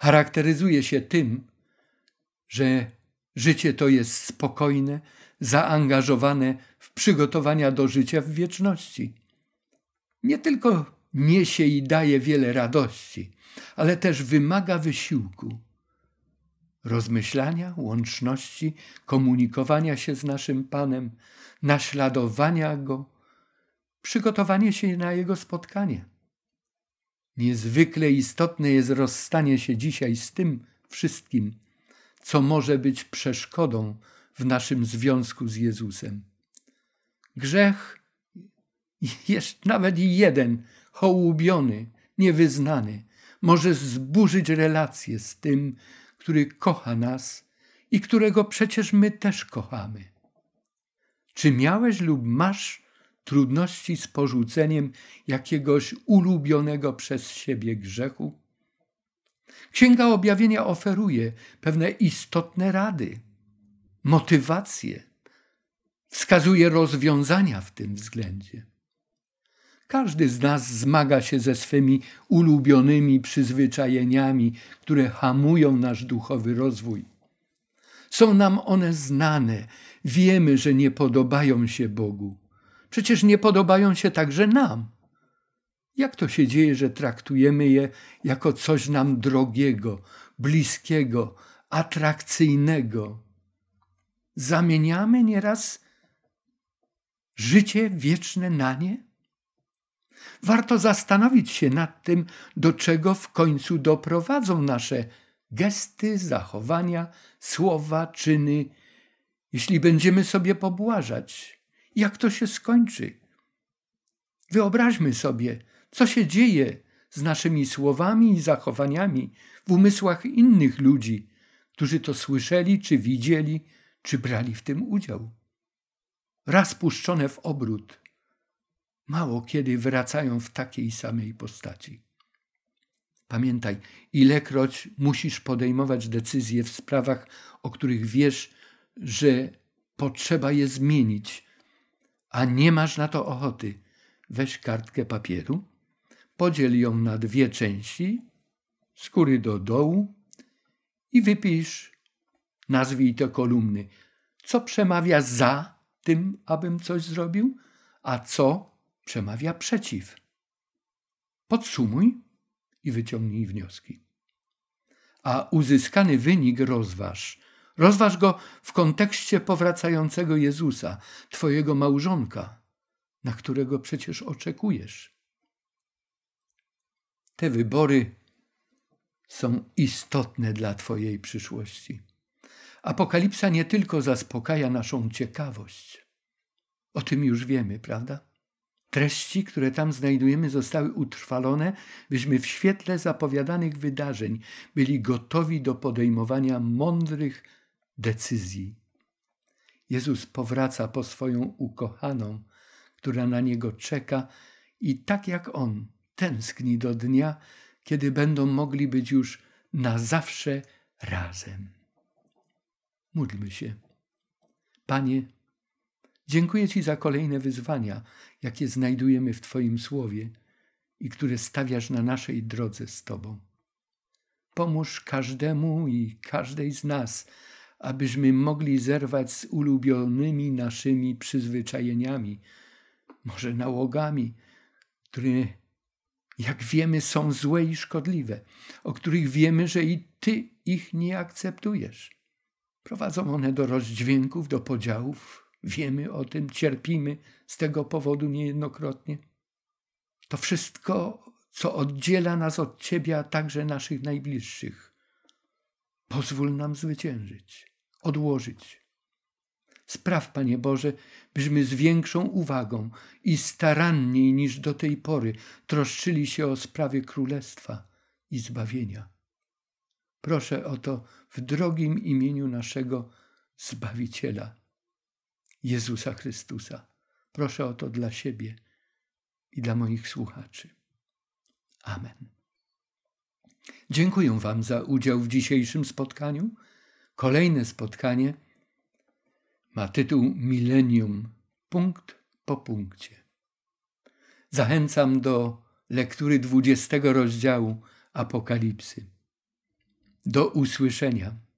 charakteryzuje się tym, że życie to jest spokojne, zaangażowane w przygotowania do życia w wieczności. Nie tylko niesie i daje wiele radości, ale też wymaga wysiłku, rozmyślania, łączności, komunikowania się z naszym Panem, naśladowania Go przygotowanie się na jego spotkanie. Niezwykle istotne jest rozstanie się dzisiaj z tym wszystkim, co może być przeszkodą w naszym związku z Jezusem. Grzech, jest nawet jeden, hołubiony, niewyznany, może zburzyć relacje z tym, który kocha nas i którego przecież my też kochamy. Czy miałeś lub masz trudności z porzuceniem jakiegoś ulubionego przez siebie grzechu? Księga Objawienia oferuje pewne istotne rady, motywacje, wskazuje rozwiązania w tym względzie. Każdy z nas zmaga się ze swymi ulubionymi przyzwyczajeniami, które hamują nasz duchowy rozwój. Są nam one znane, wiemy, że nie podobają się Bogu. Przecież nie podobają się także nam. Jak to się dzieje, że traktujemy je jako coś nam drogiego, bliskiego, atrakcyjnego? Zamieniamy nieraz życie wieczne na nie? Warto zastanowić się nad tym, do czego w końcu doprowadzą nasze gesty, zachowania, słowa, czyny, jeśli będziemy sobie pobłażać. Jak to się skończy? Wyobraźmy sobie, co się dzieje z naszymi słowami i zachowaniami w umysłach innych ludzi, którzy to słyszeli, czy widzieli, czy brali w tym udział. Raz puszczone w obrót, mało kiedy wracają w takiej samej postaci. Pamiętaj, ilekroć musisz podejmować decyzje w sprawach, o których wiesz, że potrzeba je zmienić, a nie masz na to ochoty, weź kartkę papieru, podziel ją na dwie części, skóry do dołu i wypisz, nazwij te kolumny, co przemawia za tym, abym coś zrobił, a co przemawia przeciw. Podsumuj i wyciągnij wnioski. A uzyskany wynik rozważ Rozważ go w kontekście powracającego Jezusa, Twojego małżonka, na którego przecież oczekujesz. Te wybory są istotne dla Twojej przyszłości. Apokalipsa nie tylko zaspokaja naszą ciekawość. O tym już wiemy, prawda? Treści, które tam znajdujemy, zostały utrwalone, byśmy w świetle zapowiadanych wydarzeń byli gotowi do podejmowania mądrych decyzji. Jezus powraca po swoją ukochaną, która na niego czeka i tak jak on tęskni do dnia, kiedy będą mogli być już na zawsze razem. Módlmy się. Panie, dziękuję Ci za kolejne wyzwania, jakie znajdujemy w Twoim słowie i które stawiasz na naszej drodze z Tobą. Pomóż każdemu i każdej z nas abyśmy mogli zerwać z ulubionymi naszymi przyzwyczajeniami, może nałogami, które, jak wiemy, są złe i szkodliwe, o których wiemy, że i ty ich nie akceptujesz. Prowadzą one do rozdźwięków, do podziałów. Wiemy o tym, cierpimy z tego powodu niejednokrotnie. To wszystko, co oddziela nas od Ciebie, a także naszych najbliższych. Pozwól nam zwyciężyć odłożyć. Spraw, Panie Boże, byśmy z większą uwagą i staranniej niż do tej pory troszczyli się o sprawy Królestwa i zbawienia. Proszę o to w drogim imieniu naszego Zbawiciela, Jezusa Chrystusa. Proszę o to dla siebie i dla moich słuchaczy. Amen. Dziękuję Wam za udział w dzisiejszym spotkaniu. Kolejne spotkanie ma tytuł Milenium, punkt po punkcie. Zachęcam do lektury 20 rozdziału Apokalipsy. Do usłyszenia.